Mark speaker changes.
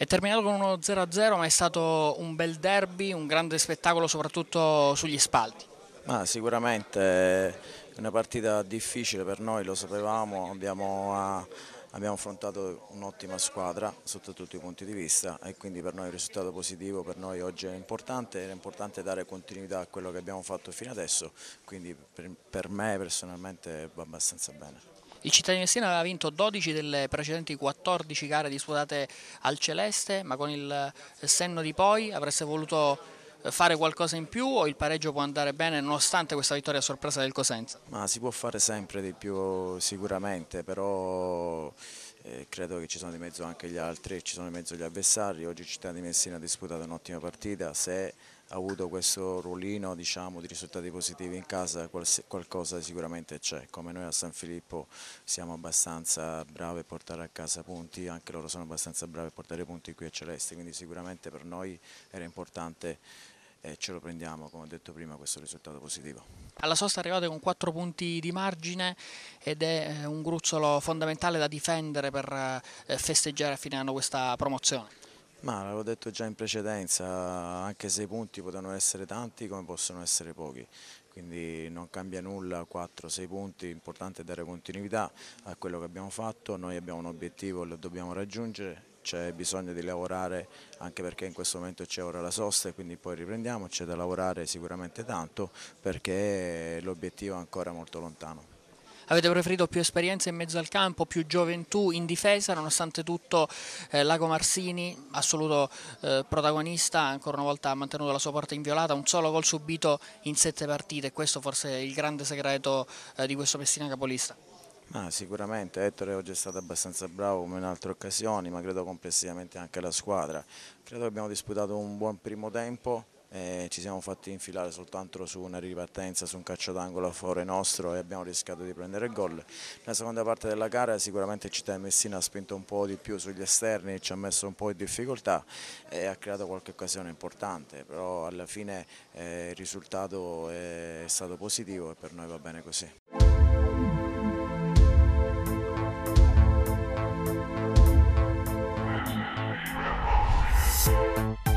Speaker 1: È terminato con uno 0-0 ma è stato un bel derby, un grande spettacolo soprattutto
Speaker 2: sugli spalti. Ma sicuramente è una partita difficile per noi, lo sapevamo, abbiamo abbiamo affrontato un'ottima squadra sotto tutti i punti di vista e quindi per noi il risultato positivo per noi oggi è importante, era importante dare continuità a quello che abbiamo fatto fino adesso, quindi per me personalmente va abbastanza bene.
Speaker 1: Il cittadino Messina aveva vinto 12 delle precedenti 14 gare disputate al Celeste, ma con il senno di poi avreste voluto fare qualcosa in più o il pareggio può andare bene nonostante questa vittoria a sorpresa del Cosenza?
Speaker 2: Ma si può fare sempre di più sicuramente, però eh, credo che ci sono di mezzo anche gli altri, ci sono di mezzo gli avversari, oggi Città di Messina ha disputato un'ottima partita, se ha avuto questo ruolino diciamo, di risultati positivi in casa qualcosa sicuramente c'è, come noi a San Filippo siamo abbastanza bravi a portare a casa punti, anche loro sono abbastanza bravi a portare punti qui a Celeste, quindi sicuramente per noi era importante e ce lo prendiamo, come ho detto prima, questo risultato positivo.
Speaker 1: Alla sosta arrivate con 4 punti di margine ed è eh, un gruzzolo fondamentale da difendere per eh, festeggiare a fine anno questa promozione.
Speaker 2: Ma l'avevo detto già in precedenza, anche 6 punti potevano essere tanti come possono essere pochi, quindi non cambia nulla, 4-6 punti, l'importante è dare continuità a quello che abbiamo fatto, noi abbiamo un obiettivo, lo dobbiamo raggiungere c'è bisogno di lavorare anche perché in questo momento c'è ora la sosta e quindi poi riprendiamo, c'è da lavorare sicuramente tanto perché l'obiettivo è ancora molto lontano.
Speaker 1: Avete preferito più esperienza in mezzo al campo, più gioventù in difesa, nonostante tutto eh, Lago Marsini, assoluto eh, protagonista, ancora una volta ha mantenuto la sua porta inviolata, un solo gol subito in sette partite, questo forse è il grande segreto eh, di questo Messina capolista.
Speaker 2: Ma sicuramente Ettore oggi è stato abbastanza bravo come in altre occasioni, ma credo complessivamente anche la squadra. Credo che abbiamo disputato un buon primo tempo, ci siamo fatti infilare soltanto su una ripartenza, su un calcio d'angolo a favore nostro e abbiamo rischiato di prendere gol. Nella seconda parte della gara sicuramente Città di Messina ha spinto un po' di più sugli esterni, ci ha messo un po' in difficoltà e ha creato qualche occasione importante, però alla fine eh, il risultato è stato positivo e per noi va bene così. you